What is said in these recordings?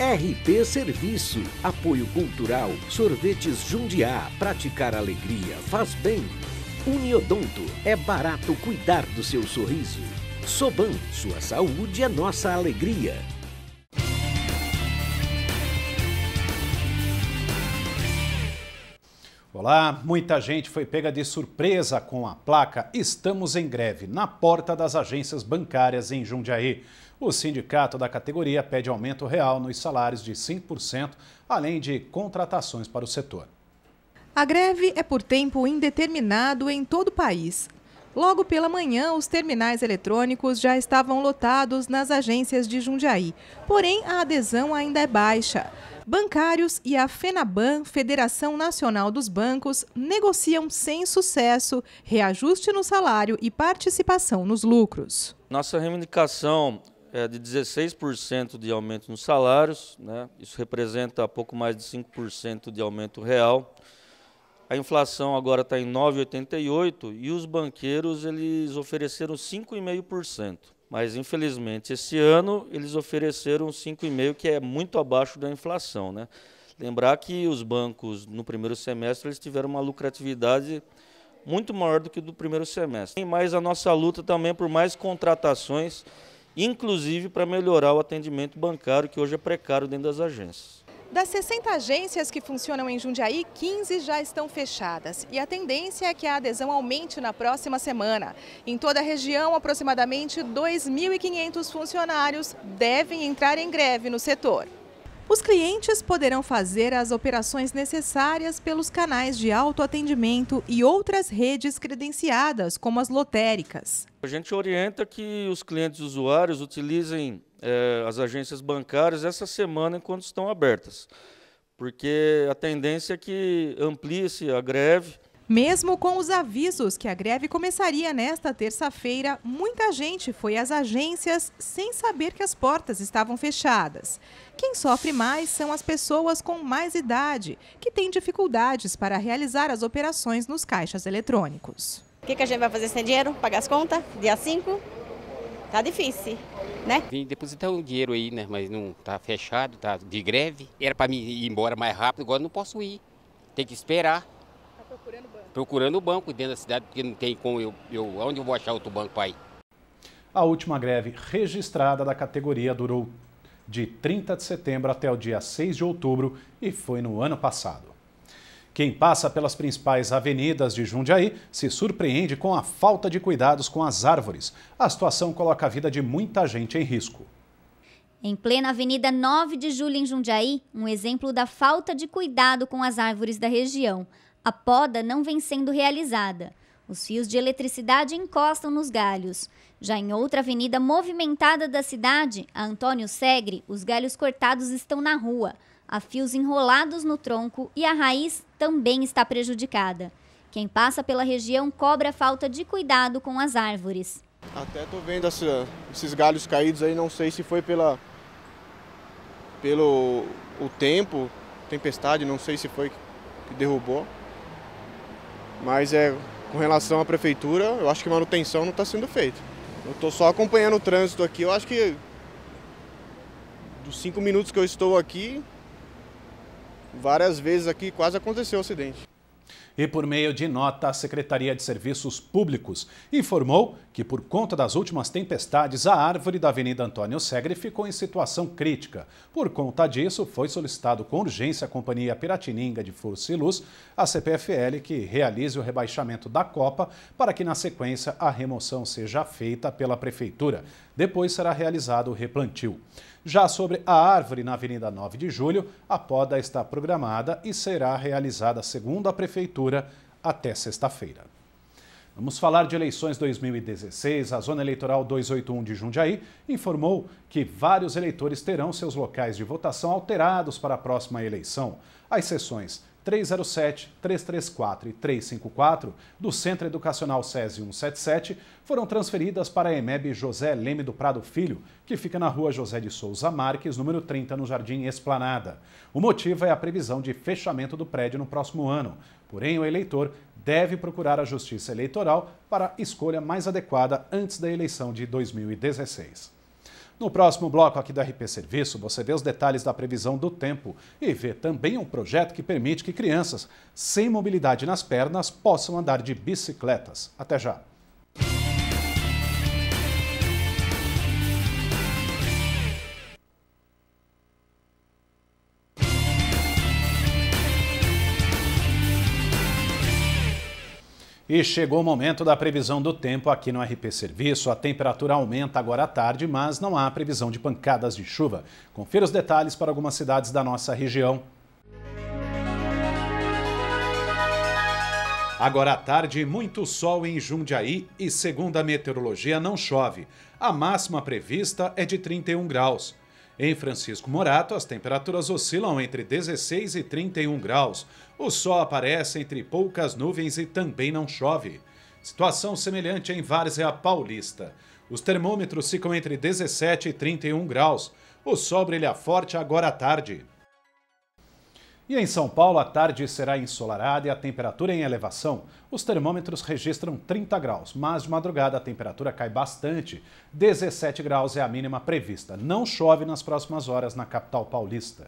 RP Serviço, apoio cultural, sorvetes Jundiá, praticar alegria faz bem. Uniodonto, é barato cuidar do seu sorriso. Soban, sua saúde é nossa alegria. Olá, muita gente foi pega de surpresa com a placa Estamos em greve na porta das agências bancárias em Jundiaí. O sindicato da categoria pede aumento real nos salários de 5%, além de contratações para o setor. A greve é por tempo indeterminado em todo o país. Logo pela manhã, os terminais eletrônicos já estavam lotados nas agências de Jundiaí. Porém, a adesão ainda é baixa. Bancários e a FENABAN, Federação Nacional dos Bancos, negociam sem sucesso reajuste no salário e participação nos lucros. Nossa reivindicação é de 16% de aumento nos salários, né? isso representa pouco mais de 5% de aumento real. A inflação agora está em 9,88% e os banqueiros eles ofereceram 5,5%. Mas, infelizmente, esse ano eles ofereceram 5,5%, que é muito abaixo da inflação. Né? Lembrar que os bancos, no primeiro semestre, eles tiveram uma lucratividade muito maior do que do primeiro semestre. E mais a nossa luta também por mais contratações inclusive para melhorar o atendimento bancário, que hoje é precário dentro das agências. Das 60 agências que funcionam em Jundiaí, 15 já estão fechadas e a tendência é que a adesão aumente na próxima semana. Em toda a região, aproximadamente 2.500 funcionários devem entrar em greve no setor. Os clientes poderão fazer as operações necessárias pelos canais de autoatendimento e outras redes credenciadas, como as lotéricas. A gente orienta que os clientes usuários utilizem eh, as agências bancárias essa semana enquanto estão abertas, porque a tendência é que amplie-se a greve mesmo com os avisos que a greve começaria nesta terça-feira, muita gente foi às agências sem saber que as portas estavam fechadas. Quem sofre mais são as pessoas com mais idade, que têm dificuldades para realizar as operações nos caixas eletrônicos. O que, a gente vai fazer sem dinheiro? Pagar as contas? Dia 5? Tá difícil. Né? Vim depositar um dinheiro aí, né? Mas não tá fechado, tá de greve. Era para mim ir embora mais rápido, agora não posso ir. Tem que esperar. Procurando banco. Procurando banco dentro da cidade, porque não tem como eu. eu onde eu vou achar outro banco aí? A última greve registrada da categoria durou de 30 de setembro até o dia 6 de outubro e foi no ano passado. Quem passa pelas principais avenidas de Jundiaí se surpreende com a falta de cuidados com as árvores. A situação coloca a vida de muita gente em risco. Em plena Avenida 9 de Julho, em Jundiaí, um exemplo da falta de cuidado com as árvores da região a poda não vem sendo realizada. Os fios de eletricidade encostam nos galhos. Já em outra avenida movimentada da cidade, a Antônio Segre, os galhos cortados estão na rua, há fios enrolados no tronco e a raiz também está prejudicada. Quem passa pela região cobra a falta de cuidado com as árvores. Até tô vendo essa, esses galhos caídos aí, não sei se foi pela pelo o tempo, tempestade, não sei se foi que derrubou. Mas é, com relação à prefeitura, eu acho que manutenção não está sendo feita. Eu estou só acompanhando o trânsito aqui. Eu acho que dos cinco minutos que eu estou aqui, várias vezes aqui quase aconteceu o acidente e, por meio de nota, a Secretaria de Serviços Públicos informou que, por conta das últimas tempestades, a árvore da Avenida Antônio Segre ficou em situação crítica. Por conta disso, foi solicitado com urgência à Companhia Piratininga de Força e Luz, a CPFL, que realize o rebaixamento da Copa para que, na sequência, a remoção seja feita pela Prefeitura. Depois será realizado o replantio. Já sobre a árvore na Avenida 9 de Julho, a poda está programada e será realizada, segundo a Prefeitura, até sexta-feira. Vamos falar de eleições 2016. A Zona Eleitoral 281 de Jundiaí informou que vários eleitores terão seus locais de votação alterados para a próxima eleição. As sessões 307-334 e 354 do Centro Educacional SESI 177 foram transferidas para a EMEB José Leme do Prado Filho, que fica na rua José de Souza Marques, número 30, no Jardim Esplanada. O motivo é a previsão de fechamento do prédio no próximo ano. Porém, o eleitor deve procurar a Justiça Eleitoral para a escolha mais adequada antes da eleição de 2016. No próximo bloco aqui da RP Serviço, você vê os detalhes da previsão do tempo e vê também um projeto que permite que crianças sem mobilidade nas pernas possam andar de bicicletas. Até já! E chegou o momento da previsão do tempo aqui no RP Serviço. A temperatura aumenta agora à tarde, mas não há previsão de pancadas de chuva. Confira os detalhes para algumas cidades da nossa região. Agora à tarde, muito sol em Jundiaí e, segundo a meteorologia, não chove. A máxima prevista é de 31 graus. Em Francisco Morato, as temperaturas oscilam entre 16 e 31 graus. O sol aparece entre poucas nuvens e também não chove. Situação semelhante em Várzea Paulista. Os termômetros ficam entre 17 e 31 graus. O sol brilha forte agora à tarde. E em São Paulo, a tarde será ensolarada e a temperatura em elevação. Os termômetros registram 30 graus, mas de madrugada a temperatura cai bastante. 17 graus é a mínima prevista. Não chove nas próximas horas na capital paulista.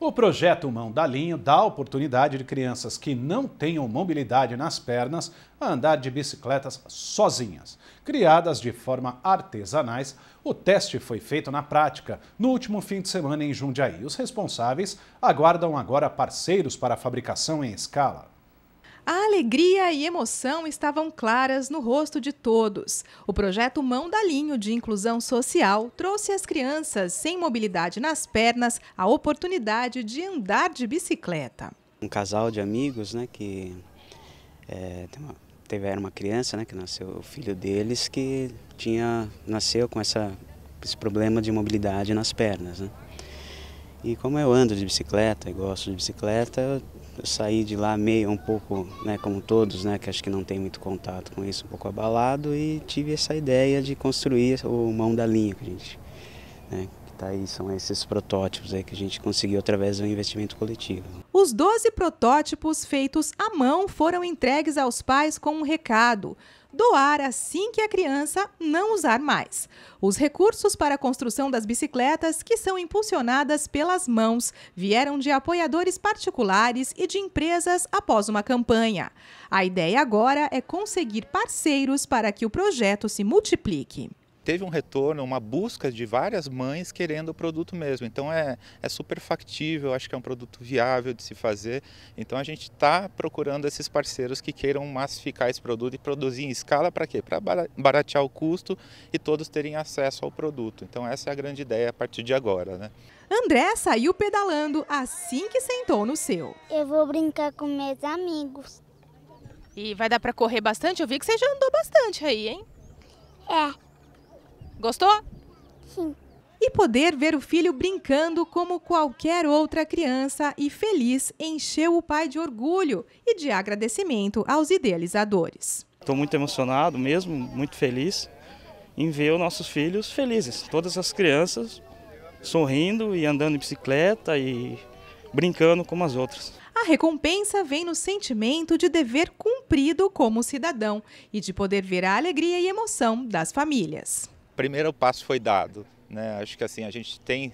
O projeto Mão da Linho dá a oportunidade de crianças que não tenham mobilidade nas pernas a andar de bicicletas sozinhas. Criadas de forma artesanais, o teste foi feito na prática no último fim de semana em Jundiaí. Os responsáveis aguardam agora parceiros para a fabricação em escala. A alegria e emoção estavam claras no rosto de todos. O projeto Mão da Linho de Inclusão Social trouxe às crianças sem mobilidade nas pernas a oportunidade de andar de bicicleta. Um casal de amigos né, que é, tiveram uma criança, né, que nasceu o filho deles, que tinha nasceu com essa, esse problema de mobilidade nas pernas. Né? E como eu ando de bicicleta e gosto de bicicleta, eu saí de lá meio um pouco, né, como todos, né, que acho que não tem muito contato com isso, um pouco abalado e tive essa ideia de construir o mão da linha que a gente, né, está aí, são esses protótipos aí que a gente conseguiu através do investimento coletivo. Os 12 protótipos feitos à mão foram entregues aos pais com um recado doar assim que a criança não usar mais. Os recursos para a construção das bicicletas, que são impulsionadas pelas mãos, vieram de apoiadores particulares e de empresas após uma campanha. A ideia agora é conseguir parceiros para que o projeto se multiplique teve um retorno, uma busca de várias mães querendo o produto mesmo. Então é, é super factível, acho que é um produto viável de se fazer. Então a gente está procurando esses parceiros que queiram massificar esse produto e produzir em escala para quê? Para baratear o custo e todos terem acesso ao produto. Então essa é a grande ideia a partir de agora, né? André saiu pedalando assim que sentou no seu. Eu vou brincar com meus amigos. E vai dar para correr bastante? Eu vi que você já andou bastante aí, hein? É, Gostou? Sim. E poder ver o filho brincando como qualquer outra criança e feliz encheu o pai de orgulho e de agradecimento aos idealizadores. Estou muito emocionado mesmo, muito feliz em ver os nossos filhos felizes. Todas as crianças sorrindo e andando em bicicleta e brincando como as outras. A recompensa vem no sentimento de dever cumprido como cidadão e de poder ver a alegria e emoção das famílias primeiro passo foi dado. Né? Acho que assim, a gente tem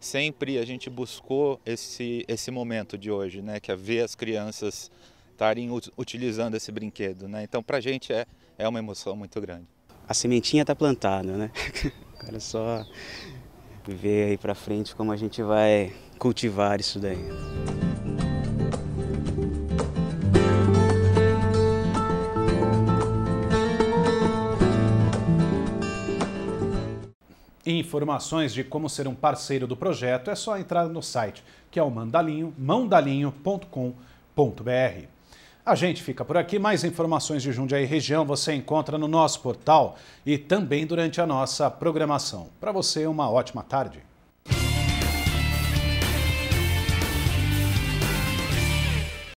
sempre, a gente buscou esse, esse momento de hoje, né? que é ver as crianças estarem utilizando esse brinquedo. Né? Então, para a gente é, é uma emoção muito grande. A sementinha está plantada, né? Agora é só ver aí para frente como a gente vai cultivar isso daí. informações de como ser um parceiro do projeto, é só entrar no site, que é o mandalinho, mandalinho.com.br. A gente fica por aqui. Mais informações de Jundiaí região você encontra no nosso portal e também durante a nossa programação. Para você, uma ótima tarde.